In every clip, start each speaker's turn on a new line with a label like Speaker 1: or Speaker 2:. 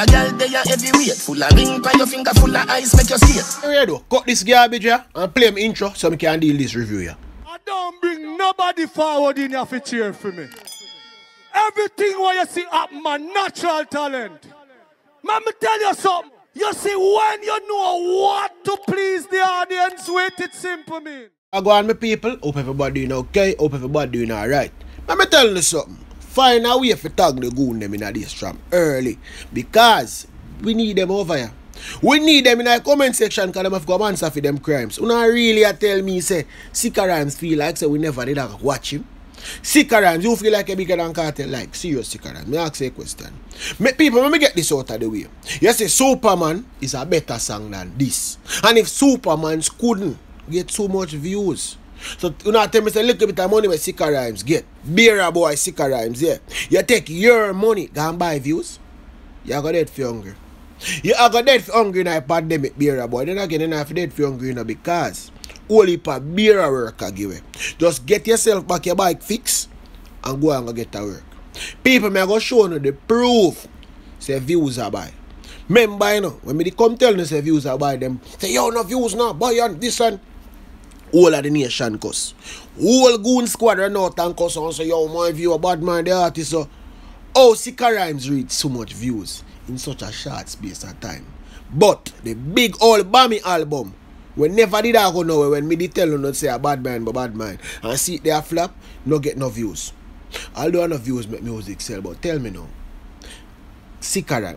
Speaker 1: That girl they are heavyweight, full of ring by your finger, full of ice, make you see it. Here cut this garbage here and play him intro so we can deal this review here. I don't bring nobody forward in here for cheer for me. Everything what you see up my natural talent. Mama tell you something. You see, when you know what to please the audience with, it's simple mean. I go on my people, hope everybody doing okay, hope everybody doing alright. Let me tell you something find a way for tag the goon them in a this trap early. Because we need them over here. We need them in our comment section because them have got answer for them crimes. Una really tell me say Sika Rams feel like say we never did a watch him. Sika Rams, you feel like a bigger than cartel like serious Sika Rhymes. Me ask a question. Me, people, let me get this out of the way. You say Superman is a better song than this. And if Superman's couldn't get so much views so you know tell me say little bit of money with sicker rhymes get. Beer boy sicker rhymes, yeah. You take your money, go and buy views. You going dead for hungry. You are going dead for hungry in a pandemic beer boy. Then again you have dead for hungry now because only heap of beer worker give it. Just get yourself back your bike fixed and go and go get to work. People may go show you the proof say views are buy. Remember, you know, when me come tell me say views are buy them, say yo no views now, buy on this one. All of the nation cuss. Whole goon squadron out and cuss and say, yo, my view a bad man, the artist. So. Oh, Sika Rhymes read so much views in such a short space of time. But the big old bummy album, we never did that go nowhere when me did tell you not say a bad man but bad man. And see it there flap, no get no views. Although no views make music sell, but tell me now. Rhymes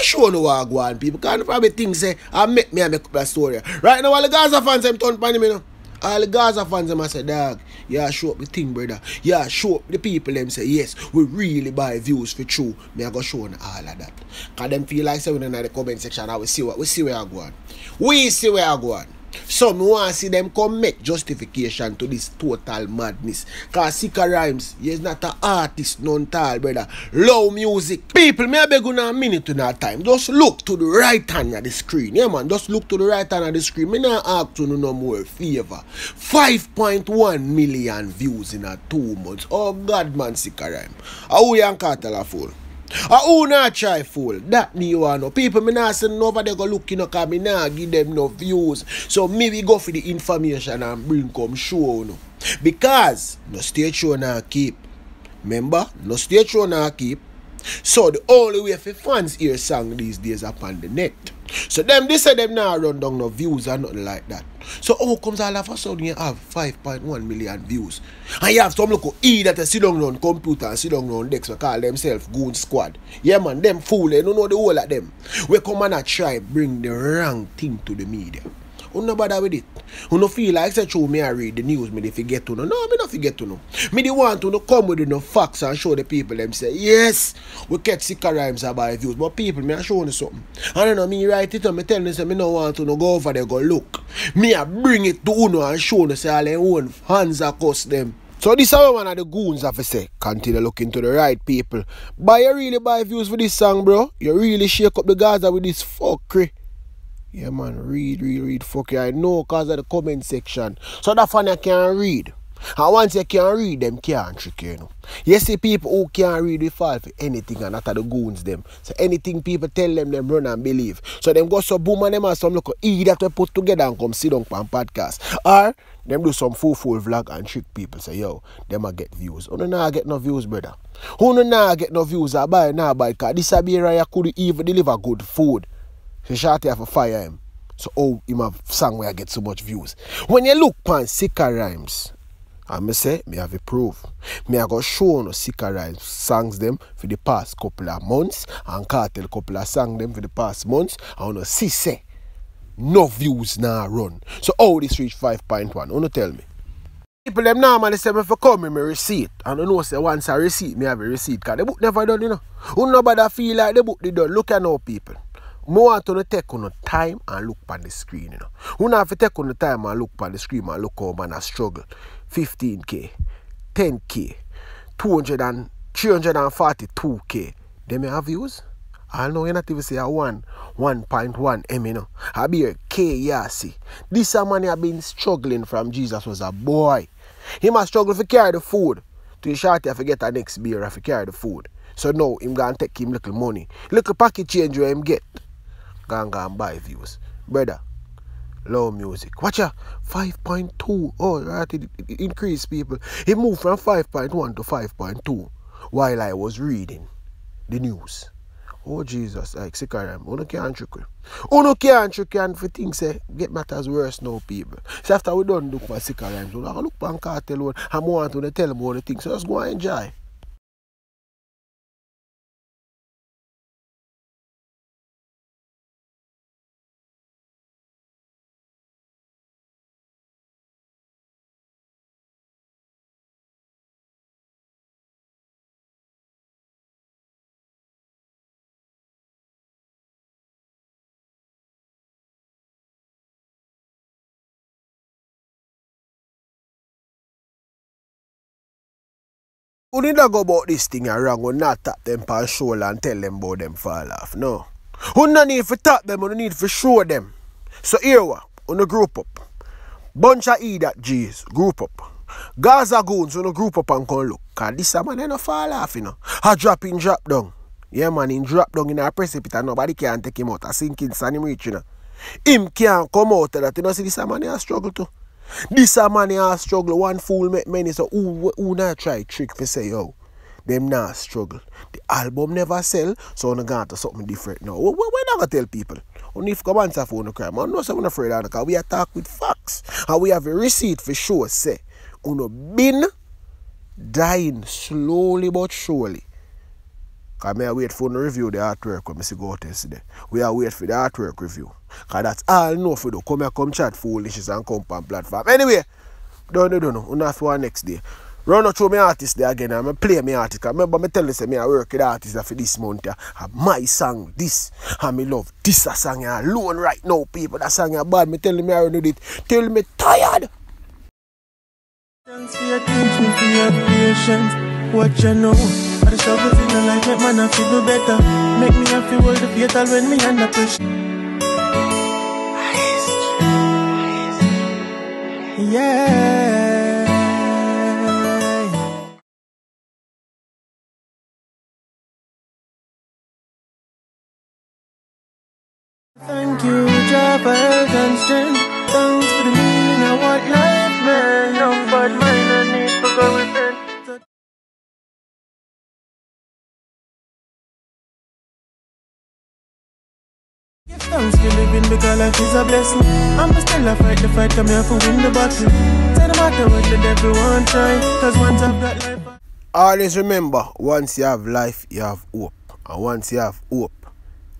Speaker 1: me sure no what go on, people. Can't probably think say, I make me I make up that story. Right now, all the Gaza fans them turn pan me now. All the Gaza fans them I say, dog, yeah, show up the thing, brother. Yeah, show up the people them say, yes, we really buy views for true. Me I go show on all of that. Cause them feel like say we in the comment section I will see what we see where I go on. We see where I go on. Some want see them come make justification to this total madness. Cause Sika Rhymes, Yes, not an artist, none tall, brother. Low music. People, may I beg you a minute to that time. Just look to the right hand of the screen. Yeah, man. Just look to the right hand of the screen. Me not ask to no more favor. 5.1 million views in a two months. Oh, God, man, Sika Rhyme. How you can tell a fool? I ah, who not try fool? That me you no People me not send over there go look you know cause me give them no views. So me we go for the information and bring come show you know. Because no stay true now keep. Remember, no stay true now keep. So the only way for fans hear song these days upon the net. So them they say them now run down no views and nothing like that. So how comes all of a sudden you have 5.1 million views? And you have some local E that sit down on computer and sit down on decks we call themselves Goon Squad. Yeah man, them fool, you don't know the whole of them. We come and I try bring the wrong thing to the media. Who no bother with it. Who no feel like say show me I read the news, me you forget to know. No, me not forget to know. Me they want to know come with no facts and show the people them say, yes, we catch sick rhymes about views. But people me I show you something. And then know, me write it and me tell them say me no want to no go over there go look. Me I bring it to Uno and show them say all their own hands across them. So this is one of the goons have to say, continue looking to the right people. But you really buy views for this song, bro. You really shake up the Gaza with this fuckery. Yeah, man, read, read, read. Fuck I know because of the comment section. So that why I can read. And once you can read them, can't trick you, know. You see people who can't read they fall for anything and that's the goons them. So anything people tell them, them run and believe. So them go so boom and them have some look e that we put together and come sit on podcast. Or them do some full full vlog and trick people. Say, yo, them I get views. Who oh, no I get no views, brother? Who no I get no views? I buy now buy car. This a beer I could even deliver good food. So Shorty have for fire him. So oh him song where I get so much views. When you look pan Sika rhymes, I me say me have a proof. Me I got show no Sika rhymes songs them for the past couple of months and cartel couple of songs them for the past months. I wanna see say no views now nah run. So all oh, this reach 5.1. Wanna tell me? People them normally say me for coming me receipt. And you know say once I receipt, me have a receipt. Cause the book never done, you know. Who nobody feel like the book they done. Look at now people. I don't take on the time and look on the screen. You know. You have to take on the time and look on the screen and look on and I struggle. 15k, 10k, 200 and 342k. Them have views? I know you're not even say a 1, 1.1 M, you know. I be a K, yeah, see. This a man have been struggling from Jesus was a boy. He must struggle to carry the food. To shorty, I forget the next beer, I carry the food. So now, him gonna take him little money. Little pocket change where him get. Go and go and buy views. Brother, low music. Watch out, 5.2. Oh, right, it, it increased people. It moved from 5.1 to 5.2 while I was reading the news. Oh Jesus, like sick of them. Uno can't trick you. Uno can't trick you and for things say eh, get matters worse now, people. So after we done look for sick of them, so look for cartel one and more want to tell more the things. So let's go and enjoy. We need to go about this thing around and not tap them on shoulder and tell them about them fall off. No. We need to tap them, we need to show them. So here we are, group up. Bunch of E that G's, group up. Gaza goons, we group up and come look. Cause this man they no fall off, you know. A drop in, drop down. Yeah man, in drop down in a precipice and nobody can take him out. A sinking sand him reach, you know. Him can't come out of that, you know. See this man they struggle too. This a man here struggle. One fool make many. So who, who not try trick for say yo? Them not struggle. The album never sell. So we going to something different now. We, we, we not gonna tell people. Only if come answer for the crime. I know someone afraid of car. we attack with facts. And we have a receipt for sure say. Uno been dying slowly but surely. Because me I wait for the review of the artwork when I see go out yesterday. We are wait for the artwork review. Because that's all know for do. Come here, come chat foolishness and come on platform. Anyway, don't know, do not know. no. Una for next day. Run out through my artist there again and I play my artist. Cause remember me tell you say me I work with artist for this month. I And my song this and me love this a song yeah. alone right now people. That song yeah bad. Me tell you me I do it. Tell me tired. Thanks for your attention, for your patience. What you know. All the struggles in my life make man I feel better. Make me I feel world the fatal when me under pressure. Yeah. Thank you, Jah, for and strength. Thanks for the meaning of what life meant. No but my because life is a blessing. I'm still a fight the fight, come here for win the battle. try, cause once I've got life. Always remember, once you have life, you have hope. And once you have hope,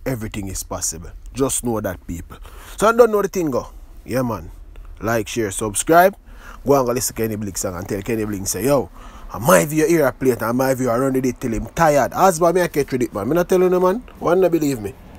Speaker 1: everything is possible. Just know that, people. So I don't know the thing, go. Yeah, man. Like, share, subscribe. Go and go listen to Kenny Blink song and tell Kenny Blink, say, yo, and my view here a plate and my view around the day till him tired. As by me, I catch with it, man. Me not telling you, man. One not believe me.